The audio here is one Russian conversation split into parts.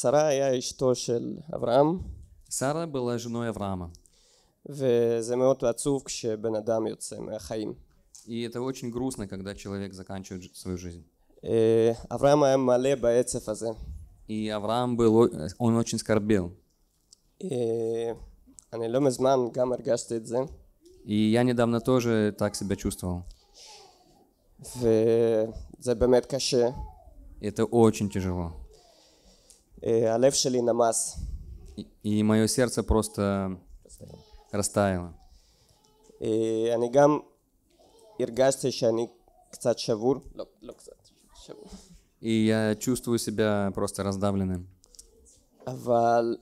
שרה היה אשתו של אברהם. שרה была женой Авраама. וזה מאוד עצוב כשבן אדם יוצא מהחיים. И это очень грустно, когда человек заканчивает свою жизнь. Э, Авраам היה מלא בעצב הזה. И Авраам был, он очень скорбел. Э, אני לא מזמן גם הרגשתי И я недавно тоже так себя чувствовал. וזה באמת קשה. Это очень тяжело. הלב שלי נמס. И мое сердце просто растаяло. אני גם הרגשתי שאני קצת שבור. לא, לא קצת, שבור. И я чувствую себя просто раздавленным. אבל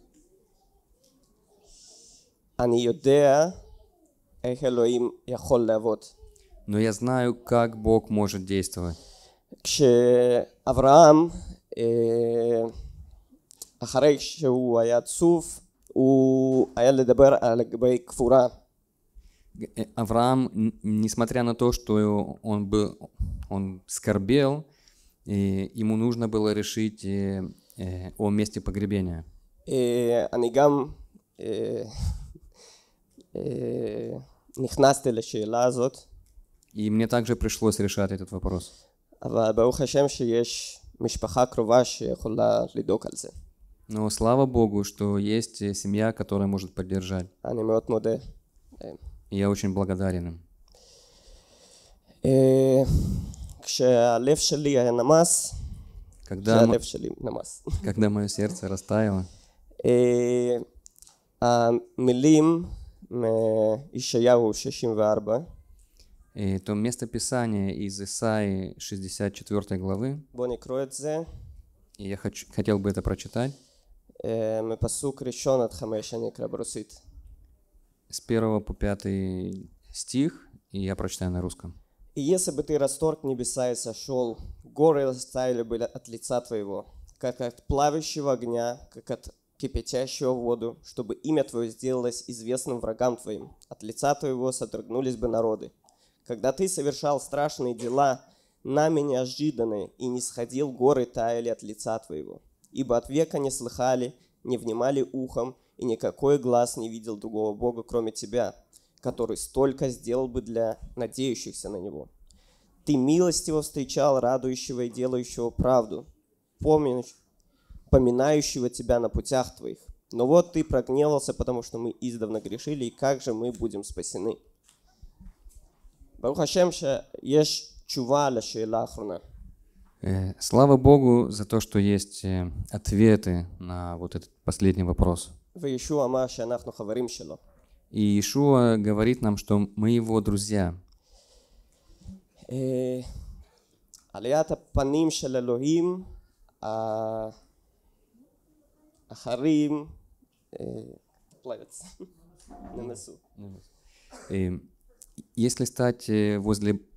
אני יודע איך אלוהים יכול לעבוד. Но я знаю, как Бог может действовать. כשאברהם אה, אחרי שהוא היה צוף הוא היה לדבר על לגבי כפורה Авраам, несмотря на то, что он, был, он скорбел, ему нужно было решить о месте погребения. אני גם נכנסתי לשאלה הזאת. И мне также пришлось решать этот вопрос. אבל ברוך השם שיש משפחה קרובה שיכולה לדאוג על זה. Но слава Богу, что есть э, семья, которая может поддержать. אני מאוד מודה. Я очень благодарен им. אה, כשהלב שלי היה נמס, Когда, мо- когда мое сердце растаяло, אה, המילים מישעיהו 64, и то Писания из Исаии 64 главы, בואו נקרוא и я хочу, хотел бы это прочитать. מפסוק ראשון עד חמש אני אקרא ברוסית. С первого по пятый стих, и я прочитаю на русском. «И если бы ты, расторг небеса, и сошел, горы расставили бы от лица твоего, как от плавящего огня, как от кипятящего воду, чтобы имя твое сделалось известным врагам твоим. От лица твоего содрогнулись бы народы. Когда ты совершал страшные дела, нами неожиданные, и не сходил горы таяли от лица твоего. Ибо от века не слыхали, не внимали ухом, и никакой глаз не видел другого Бога, кроме тебя, который столько сделал бы для надеющихся на Него. Ты милостиво встречал радующего и делающего правду, помнишь, поминающего тебя на путях твоих. Но вот ты прогневался, потому что мы издавна грешили, и как же мы будем спасены? Баруха Шемша, ешь чува ла Э, слава Богу за то, что есть э, ответы на вот этот последний вопрос. И Иешуа говорит нам, что мы его друзья. Э, а если стать возле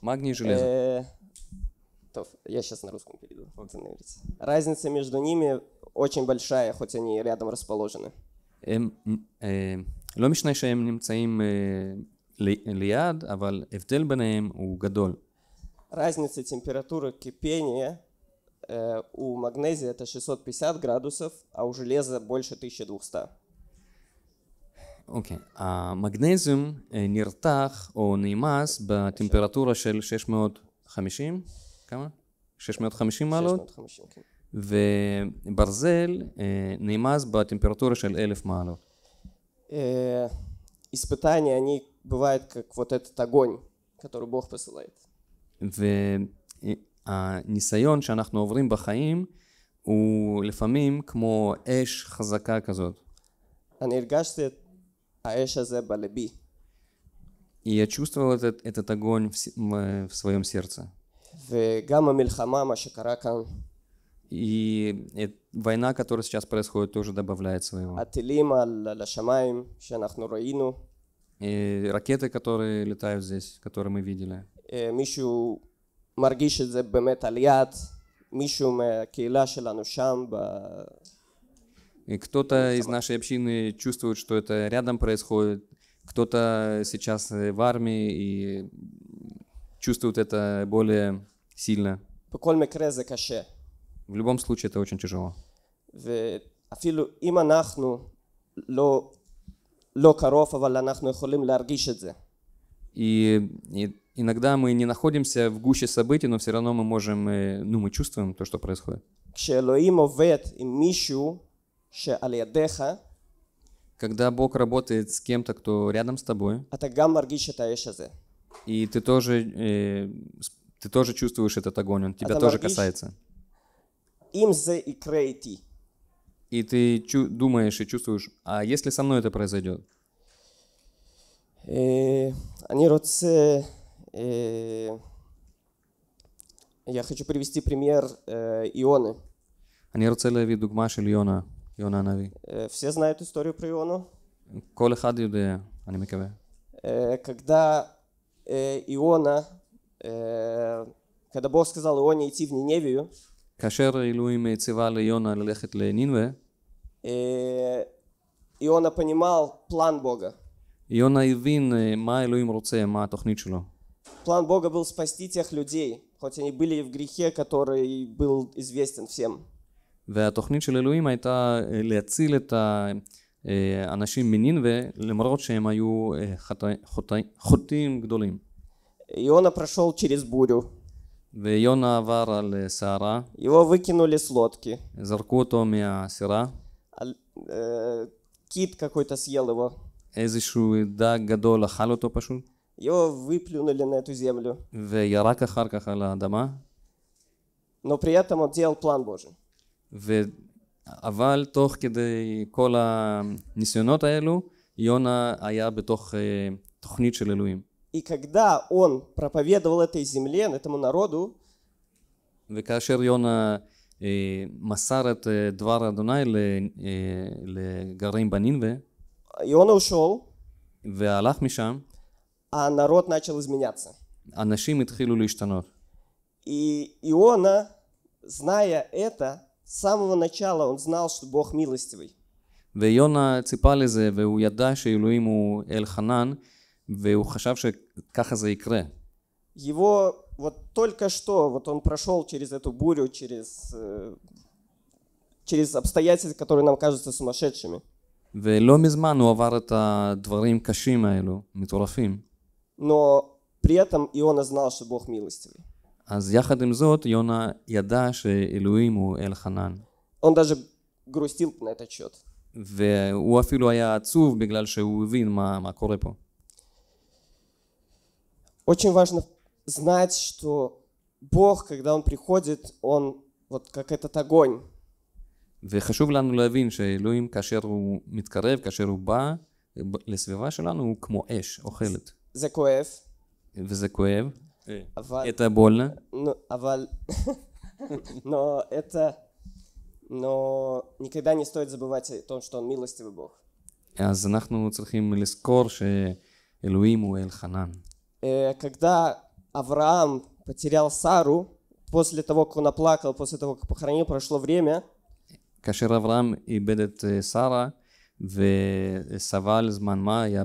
Магний и э, железо. Тов, я сейчас на русском перейду. Вот Разница между ними очень большая, хоть они рядом расположены. לא משנה שהם נמצאים ליד, אבל הבדל ביניהם הוא גדול. Разница температуры кипения э, у магнезия это 650 градусов, а у железа больше 1200. אוקיי. המגנזיום אה, נרתח או נעמס בטמפרטורה של 650, כמה? 650 מעלות? 650, כן. וברזל אה, נעמס בטמפרטורה של 1,000 מעלות. איספטניה, אני бывают как вот этот огонь, который Бог והניסיון э, שאנחנו עוברים בחיים הוא לפעמים כמו אש חזקה כזאת. אני הרגשתי את האש הזה בלבי. И я чувствовал этот, этот огонь в, в своем сердце. וגם המלחמה, מה שקרה כאן. И война, которая сейчас происходит, тоже добавляет своего. הטילים על השמיים שאנחנו ראינו. И ракеты, которые летают здесь, которые мы видели. מישהו מרגיש את זה באמת על יד, מישהו מהקהילה שלנו שם, ב... И кто-то из нашей общины чувствует, что это рядом происходит, кто-то сейчас э, в армии и чувствует это более сильно. В любом случае это очень тяжело. И, и иногда мы не находимся в гуще событий, но все равно мы можем, э, ну, мы чувствуем то, что происходит. Когда Бог работает с кем-то, кто рядом с тобой, а и ты тоже, э, ты тоже чувствуешь этот огонь, он тебя а тоже касается. И ты думаешь и чувствуешь, а если со мной это произойдет? Э, они רוצה, э, я хочу привести пример э, Ионы. אני רוצה להביא דוגמה של יונה. Иона Нави. Э, все знают историю про Иону? כל אחד יודע, אני מקווה. Э, когда э, Иона, когда Бог сказал Ионе идти в Ниневию, כאשר אלוהים ציווה ליונה ללכת לנינווה, Иона понимал план Бога. Иона הבין מה אלוהים רוצה, מה התוכנית שלו. План Бога был спасти тех людей, хоть они были в грехе, который был известен всем. והתוכנית של אלוהים הייתה אה, להציל את אה, האנשים מנינווה למרות שהם היו אה, חוטאים גדולים. יונה פרשול צ'ריס бурю. ויונה עבר על סערה. יוו ויקינו לסלודקי. זרקו אותו מהסירה. קיט э, какой-то съел его. איזשהו דג גדול אכל אותו פשוט. יוו ויפלונו לנטו זמלו. וירק אחר כך על האדמה. נו פריאטה этом על делал план ו... אבל תוך כדי כל הניסיונות האלו, יונה היה בתוך uh, תוכנית של אלוהים. וכאשר יונה uh, מסר את uh, דבר אדוני uh, אה, לגרים בנינווה, יונה ушел, והלך משם, а народ начал אנשים התחילו להשתנות. יונה, Иона, אתה, С самого начала он знал, что Бог милостивый. ויונה ציפה לזה, והוא ידע שאלוהים הוא אלחנן, והוא חשב שככה זה יקרה. Его вот только что, вот он прошел через эту бурю, через, э, через обстоятельства, которые нам кажутся сумасшедшими. ולא מזמן הוא עבר את הדברים קשים האלו, מטורפים. Но при этом Иона знал, что Бог милостивый. אז יחד עם זאת, יונה ידע שאלוהים הוא אלחנן. Он даже грустил на этот счет. והוא אפילו היה עצוב בגלל שהוא הבין מה, מה קורה פה. Очень важно знать, что Бог, когда Он приходит, Он вот как этот огонь. וחשוב לנו להבין שאלוהים כאשר הוא מתקרב, כאשר הוא בא לסביבה שלנו, הוא כמו אש, אוכלת. זה כואב. וזה כואב. אבל... Э, а это больно? Ну, אבל... А но это... Но никогда не стоит забывать о том, что он милостивый Бог. אז אנחנו צריכים לזכור שאלוהים הוא אל חנן. Когда Авраам потерял Сару, после того, как он оплакал, после того, как похоронил, прошло время. כאשר אברהם איבד את שרה וסבל זמן מה היה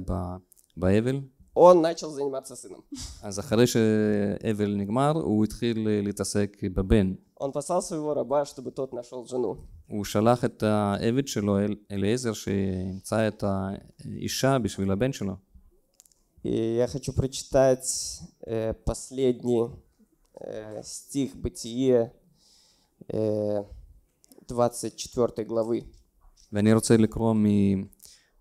באבל? он начал заниматься сыном. אז אחרי שהבל נגמר, הוא התחיל אה, להתעסק בבן. Он послал своего раба, чтобы тот нашел жену. הוא שלח את העבד שלו, אליעזר, שימצא את האישה בשביל הבן שלו. И я хочу прочитать э, последний э, стих Бытие э, 24 главы. ואני רוצה לקרוא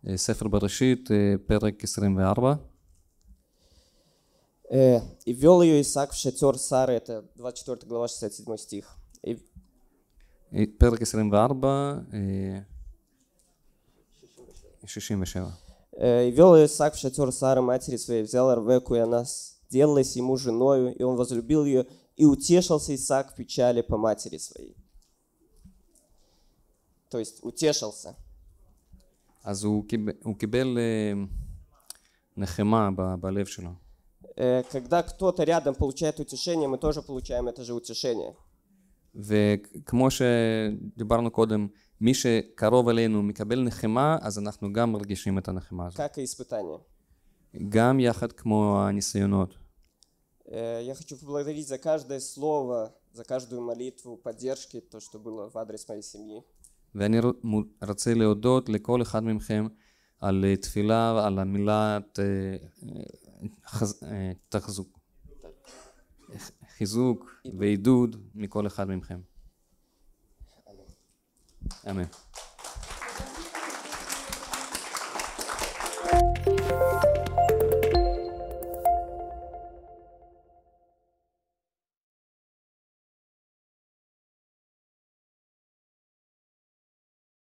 מספר э, בראשית, э, פרק 24. Э, и вел ее Исаак в шатер Сары, это 24 глава, 67 стих. И... פרק 24, 67. И вел э, ее Исаак в шатер Сары, матери своей, взял Арвеку, и она сделалась ему женою, и он возлюбил ее, и утешился Исаак в печали по матери своей. То есть утешился. אז הוא קיבל נחמה בלב когда кто-то рядом получает утешение, мы тоже получаем это же утешение. וכמו שדיברנו קודם, מי שקרוב אלינו מקבל נחמה, אז אנחנו גם מרגישים את הנחמה הזאת. как испытание. גם יחד כמו הניסיונות. Я хочу поблагодарить за каждое слово, за каждую молитву, поддержки, то, что было в адрес моей семьи. ואני רוצה להודות לכל אחד מכם על תפילה, על המילת חז... אה, תחזוק, חיזוק ועידוד מכל אחד מכם. אמן. thank you